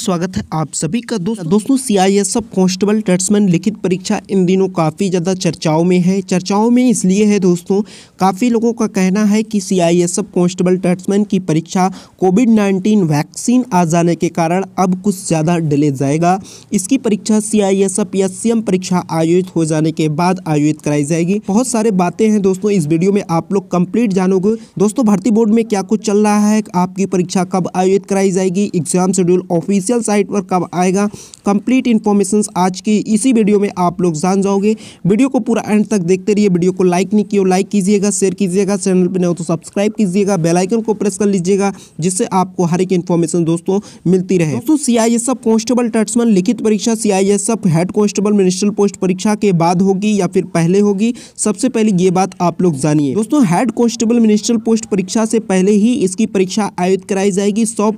स्वागत है आप सभी का दोस्त दोस्तों C I S F constable tradesman लिखित परीक्षा इन दिनों काफ़ी ज़्यादा चर्चाओं में है चर्चाओं में इसलिए है दोस्तों काफ़ी लोगों का कहना है कि C I S F constable tradesman की परीक्षा कोविड नाइन्टीन वैक्सीन आ जाने के कारण अब कुछ ज़्यादा डिले जाएगा इसकी परीक्षा सी आई एस एफ या सी एम परीक्षा आयोजित हो जाने के बाद आयोजित कराई जाएगी बहुत सारे बातें हैं दोस्तों इस वीडियो में आप लोग कंप्लीट जानोगे दोस्तों भर्ती बोर्ड में क्या कुछ चल रहा है आपकी परीक्षा कब आयोजित कराई जाएगी exam schedule office official site पर कब आएगा कंप्लीट इन्फॉर्मेशन आज की इसी वीडियो में आप लोग जान जाओगे वीडियो को पूरा एंड तक देखते रहिए वीडियो को लाइक नहीं किया लाइक कीजिएगा शेयर कीजिएगा चैनल पर नहीं हो तो सब्सक्राइब कीजिएगा बेलाइकन को प्रेस कर लीजिएगा जिससे आपको हर एक इन्फॉर्मेशन दोस्तों मिलती रहे दोस्तों C I S F constable tradesman लिखित परीक्षा C I S F head constable ministerial post परीक्षा के बाद होगी या फिर पहले होगी सबसे पहले ये बात आप लोग जानिए दोस्तों हेड कॉन्स्टेबल मिनिस्ट्रल पोस्ट परीक्षा से पहले ही इसकी परीक्षा आयोजित कराई जाएगी सौ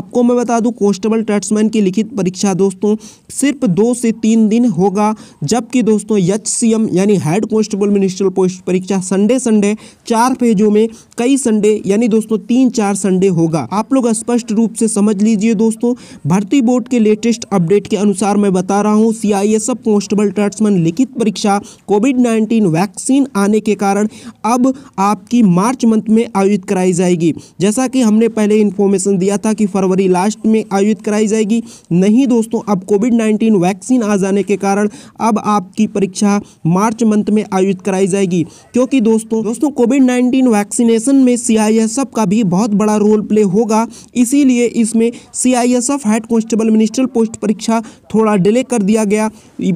आपको मैं बता दूँ कांस्टेबल ट्रेड्समैन की लिखित परीक्षा दोस्तों सिर्फ दो से तीन दिन होगा जबकि दोस्तों एच यानी हेड कांस्टेबल मिनिस्ट्रल पोस्ट परीक्षा संडे संडे चार पेजों में कई संडे यानी दोस्तों तीन चार संडे होगा आप लोग स्पष्ट रूप से समझ लीजिए दोस्तों भर्ती बोर्ड के लेटेस्ट अपडेट के अनुसार मैं बता रहा हूँ सी आई कांस्टेबल ट्रेड्समैन लिखित परीक्षा कोविड नाइन्टीन वैक्सीन आने के कारण अब आपकी मार्च मंथ में आयोजित कराई जाएगी जैसा कि हमने पहले इन्फॉर्मेशन दिया था कि फरवरी लास्ट में आयोजित आयोजित कराई जाएगी नहीं दोस्तों अब कोविड नाइन्टीन वैक्सीन आ जाने के कारण अब आपकी परीक्षा मार्च मंथ में आयोजित कराई जाएगी क्योंकि दोस्तों दोस्तों कोविड नाइन्टीन वैक्सीनेशन में सीआईएसएफ का भी बहुत बड़ा रोल प्ले होगा इसीलिए इसमें F head constable ministerial post परीक्षा थोड़ा डिले कर दिया गया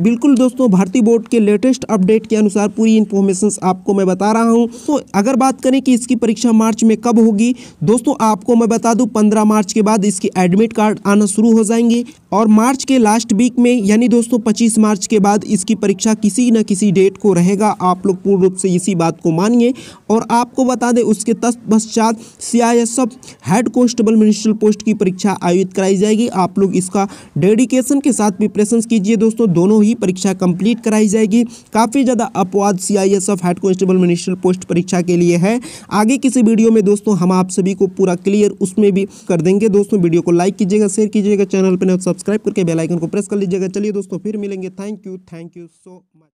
बिल्कुल दोस्तों भारतीय बोर्ड के लेटेस्ट अपडेट के अनुसार पूरी इन्फॉर्मेशन आपको मैं बता रहा हूँ तो अगर बात करें कि इसकी परीक्षा मार्च में कब होगी दोस्तों आपको मैं बता दूँ पंद्रह मार्च के बाद इसकी एडमिट कार्ड आना शुरू हो जाएंगे और मार्च के लास्ट वीक में यानी दोस्तों 25 मार्च के बाद इसकी परीक्षा किसी न किसी डेट को रहेगा आप लोग पूर्ण रूप से इसी बात को मानिए और आपको बता दें उसके तत्पश्चात C I S head constable ministerial post की परीक्षा आयोजित कराई जाएगी आप लोग इसका डेडिकेशन के साथ प्रिपरेशन कीजिए दोस्तों दोनों ही परीक्षा कंप्लीट कराई जाएगी काफ़ी ज़्यादा अपवाद C I S head constable ministerial post परीक्षा के लिए है आगे किसी वीडियो में दोस्तों हम आप सभी को पूरा क्लियर उसमें भी कर देंगे दोस्तों वीडियो को लाइक कीजिएगा कीजिएगा शेयर कीजिएगा चैनल पर तो सब्सक्राइब करके बेलाइकन को प्रेस कर लीजिएगा चलिए दोस्तों फिर मिलेंगे thank you thank you so much